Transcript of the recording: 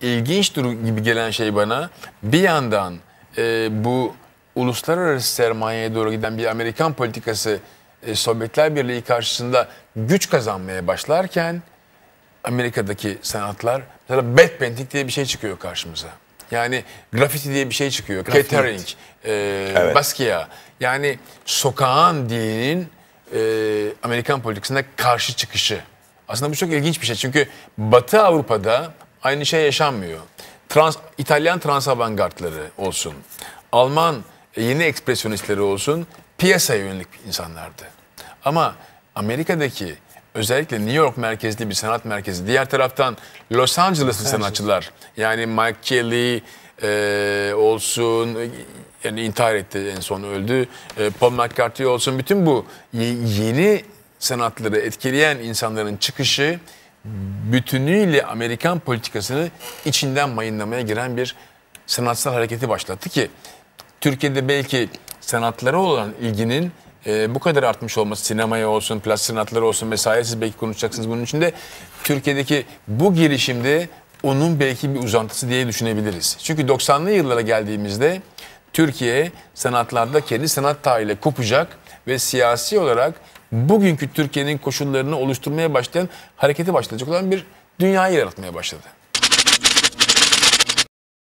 ilginç durum gibi gelen şey bana bir yandan e, bu uluslararası sermayeye doğru giden bir Amerikan politikası e, Sovyetler Birliği karşısında güç kazanmaya başlarken Amerika'daki sanatlar mesela bad painting diye bir şey çıkıyor karşımıza. Yani grafiti diye bir şey çıkıyor. Grafit. Catering, e, evet. Basquiat. Yani sokağın dilinin e, Amerikan politikasına karşı çıkışı. Aslında bu çok ilginç bir şey. Çünkü Batı Avrupa'da aynı şey yaşanmıyor. Trans, İtalyan trans avantgardları olsun, Alman e, yeni ekspresyonistleri olsun piyasaya yönelik insanlardı. Ama Amerika'daki özellikle New York merkezli bir sanat merkezi. Diğer taraftan Los Angeles'lı sanatçılar yani Mike Kelly e, olsun e, yani intihar etti en son öldü. E, Paul McCartney olsun bütün bu yeni sanatları etkileyen insanların çıkışı bütünüyle Amerikan politikasını içinden mayınlamaya giren bir sanatsal hareketi başlattı ki Türkiye'de belki sanatlara olan ilginin e, bu kadar artmış olması sinemaya olsun, plas sanatları olsun vesaire siz belki konuşacaksınız bunun içinde Türkiye'deki bu girişimde onun belki bir uzantısı diye düşünebiliriz. Çünkü 90'lı yıllara geldiğimizde Türkiye sanatlarda kendi sanat tarihiyle kopacak ve siyasi olarak bugünkü Türkiye'nin koşullarını oluşturmaya başlayan, harekete başlayacak olan bir dünyayı yaratmaya başladı.